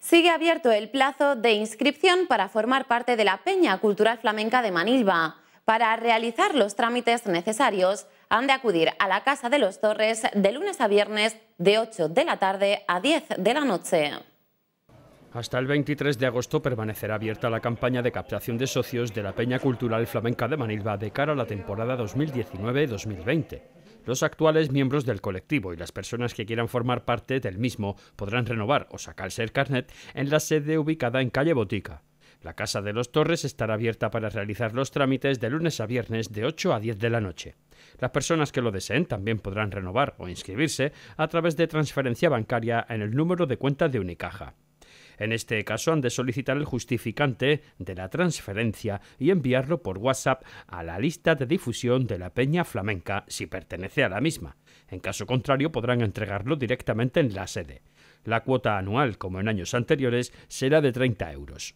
Sigue abierto el plazo de inscripción para formar parte de la Peña Cultural Flamenca de Manilva. Para realizar los trámites necesarios, han de acudir a la Casa de los Torres de lunes a viernes de 8 de la tarde a 10 de la noche. Hasta el 23 de agosto permanecerá abierta la campaña de captación de socios de la Peña Cultural Flamenca de Manilva de cara a la temporada 2019-2020. Los actuales miembros del colectivo y las personas que quieran formar parte del mismo podrán renovar o sacarse el carnet en la sede ubicada en calle Botica. La Casa de los Torres estará abierta para realizar los trámites de lunes a viernes de 8 a 10 de la noche. Las personas que lo deseen también podrán renovar o inscribirse a través de transferencia bancaria en el número de cuenta de Unicaja. En este caso han de solicitar el justificante de la transferencia y enviarlo por WhatsApp a la lista de difusión de la Peña Flamenca si pertenece a la misma. En caso contrario podrán entregarlo directamente en la sede. La cuota anual, como en años anteriores, será de 30 euros.